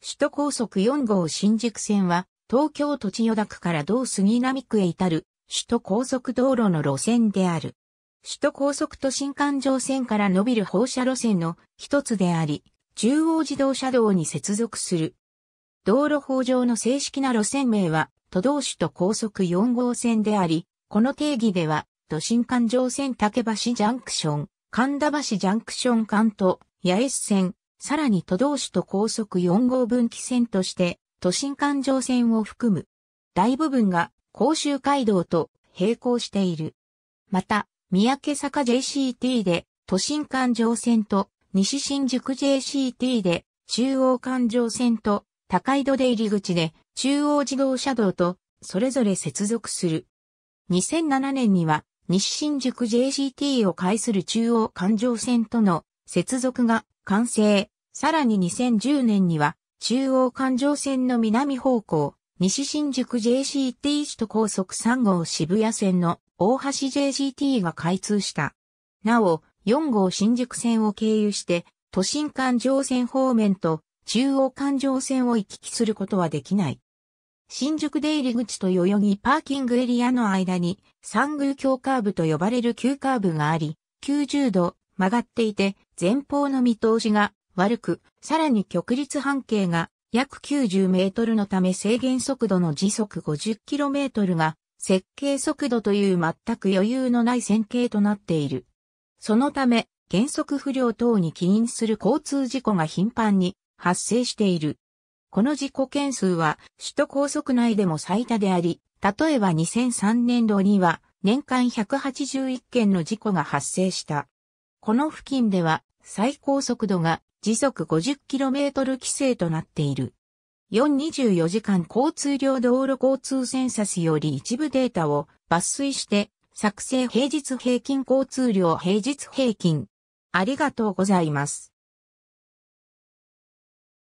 首都高速4号新宿線は、東京都千代田区から道杉並区へ至る、首都高速道路の路線である。首都高速都心環状線から伸びる放射路線の一つであり、中央自動車道に接続する。道路法上の正式な路線名は、都道首都高速4号線であり、この定義では、都心環状線竹橋ジャンクション、神田橋ジャンクション関東、八重洲線、さらに都道市と高速4号分岐線として、都心環状線を含む、大部分が甲州街道と並行している。また、三宅坂 JCT で都心環状線と西新宿 JCT で中央環状線と高井戸出入り口で中央自動車道とそれぞれ接続する。2007年には西新宿 JCT を介する中央環状線との接続が完成。さらに2010年には、中央環状線の南方向、西新宿 JCT 首都高速3号渋谷線の大橋 JCT が開通した。なお、4号新宿線を経由して、都心環状線方面と中央環状線を行き来することはできない。新宿出入り口と代々木パーキングエリアの間に、三宮橋カーブと呼ばれる急カーブがあり、90度、曲がっていて、前方の見通しが悪く、さらに曲率半径が約90メートルのため制限速度の時速50キロメートルが設計速度という全く余裕のない線形となっている。そのため、減速不良等に起因する交通事故が頻繁に発生している。この事故件数は首都高速内でも最多であり、例えば2003年度には年間181件の事故が発生した。この付近では最高速度が時速 50km 規制となっている。424時間交通量道路交通センサスより一部データを抜粋して作成平日平均交通量平日平均。ありがとうございます。